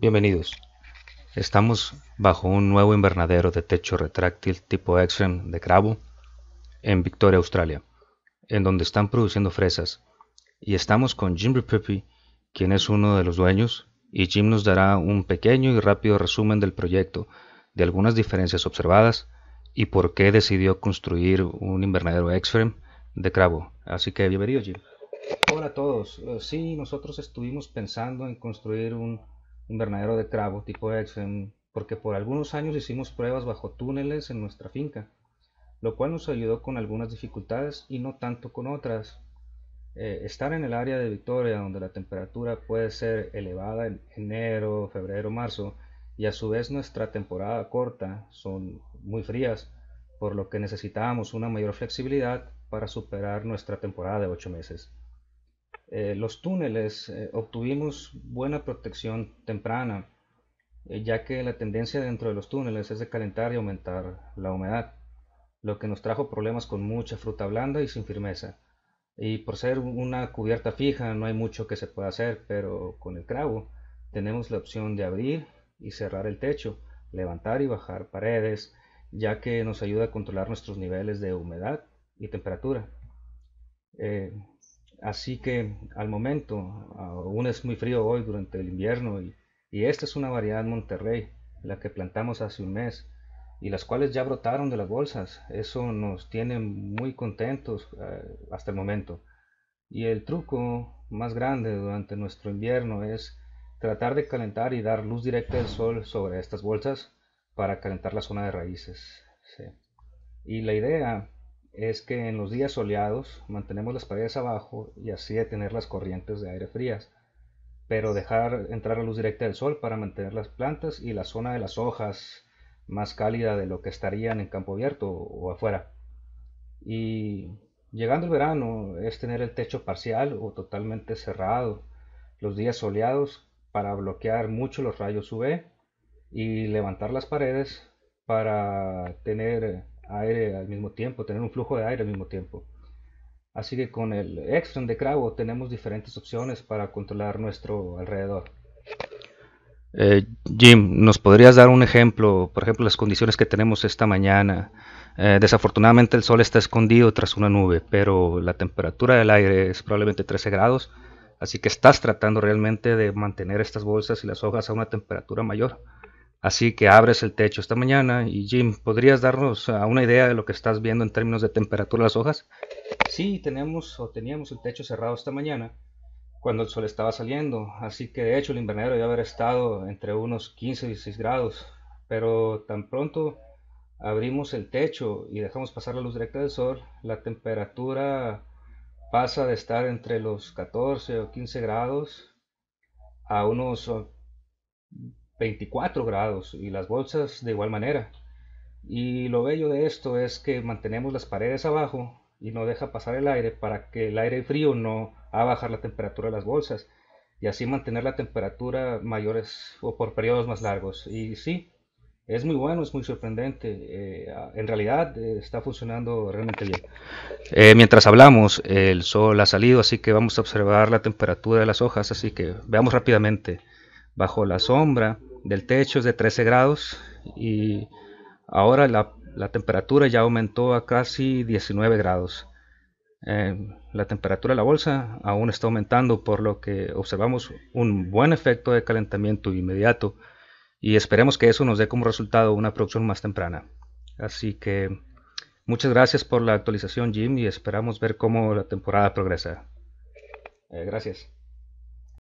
Bienvenidos. Estamos bajo un nuevo invernadero de techo retráctil tipo Exxon de Cravo en Victoria, Australia, en donde están produciendo fresas. Y estamos con Jim Ripipi, quien es uno de los dueños, y Jim nos dará un pequeño y rápido resumen del proyecto, de algunas diferencias observadas y por qué decidió construir un invernadero Exxon de Cravo. Así que bienvenido, Jim. Hola a todos. Eh, sí, nosotros estuvimos pensando en construir un invernadero de cravo tipo Exxon, porque por algunos años hicimos pruebas bajo túneles en nuestra finca, lo cual nos ayudó con algunas dificultades y no tanto con otras. Eh, estar en el área de Victoria, donde la temperatura puede ser elevada en enero, febrero, marzo, y a su vez nuestra temporada corta son muy frías, por lo que necesitábamos una mayor flexibilidad para superar nuestra temporada de ocho meses. Eh, los túneles eh, obtuvimos buena protección temprana, eh, ya que la tendencia dentro de los túneles es de calentar y aumentar la humedad, lo que nos trajo problemas con mucha fruta blanda y sin firmeza. Y por ser una cubierta fija no hay mucho que se pueda hacer, pero con el cravo tenemos la opción de abrir y cerrar el techo, levantar y bajar paredes, ya que nos ayuda a controlar nuestros niveles de humedad y temperatura. Así que al momento, aún es muy frío hoy durante el invierno y, esta es una variedad Monterrey, la que plantamos hace un mes y las cuales ya brotaron de las bolsas. Eso nos tiene muy contentos eh, hasta el momento. Y el truco más grande durante nuestro invierno es tratar de calentar y dar luz directa del sol sobre estas bolsas para calentar la zona de raíces. Y la idea es que en los días soleados mantenemos las paredes abajo y así detener las corrientes de aire frías, pero dejar entrar la luz directa del sol para mantener las plantas y la zona de las hojas más cálida de lo que estarían en campo abierto o afuera. Y llegando el verano es tener el techo parcial o totalmente cerrado, los días soleados para bloquear mucho los rayos UV y levantar las paredes para tener aire al mismo tiempo, tener un flujo de aire al mismo tiempo. Así que con el extran de Cravo tenemos diferentes opciones para controlar nuestro alrededor. Eh, Jim, ¿nos podrías dar un ejemplo? Por ejemplo, las condiciones que tenemos esta mañana. Eh, desafortunadamente el sol está escondido tras una nube, pero la temperatura del aire es probablemente 13 grados, así que estás tratando realmente de mantener estas bolsas y las hojas a una temperatura mayor. Así que abres el techo esta mañana y Jim, ¿podrías darnos ah, una idea de lo que estás viendo en términos de temperatura de las hojas? Sí, tenemos o teníamos el techo cerrado esta mañana cuando el sol estaba saliendo, así que de hecho el invernadero ya haber estado entre unos 15 y 16 grados, pero tan pronto abrimos el techo y dejamos pasar la luz directa del sol, la temperatura pasa de estar entre los 14 o 15 grados a unos 24 grados y las bolsas de igual manera. Y lo bello de esto es que mantenemos las paredes abajo y no deja pasar el aire para que el aire frío no a bajar la temperatura de las bolsas y así mantener la temperatura mayores o por periodos más largos. Y sí, es muy bueno, es muy sorprendente. Eh, en realidad eh, está funcionando realmente bien. Eh, mientras hablamos, el sol ha salido, así que vamos a observar la temperatura de las hojas, así que veamos rápidamente bajo la sombra del techo es de 13 grados y ahora la, temperatura ya aumentó a casi 19 grados. Eh, la temperatura de la bolsa aún está aumentando, por lo que observamos un buen efecto de calentamiento inmediato y esperemos que eso nos dé como resultado una producción más temprana. Así que muchas gracias por la actualización Jim y esperamos ver cómo la temporada progresa. Eh, gracias.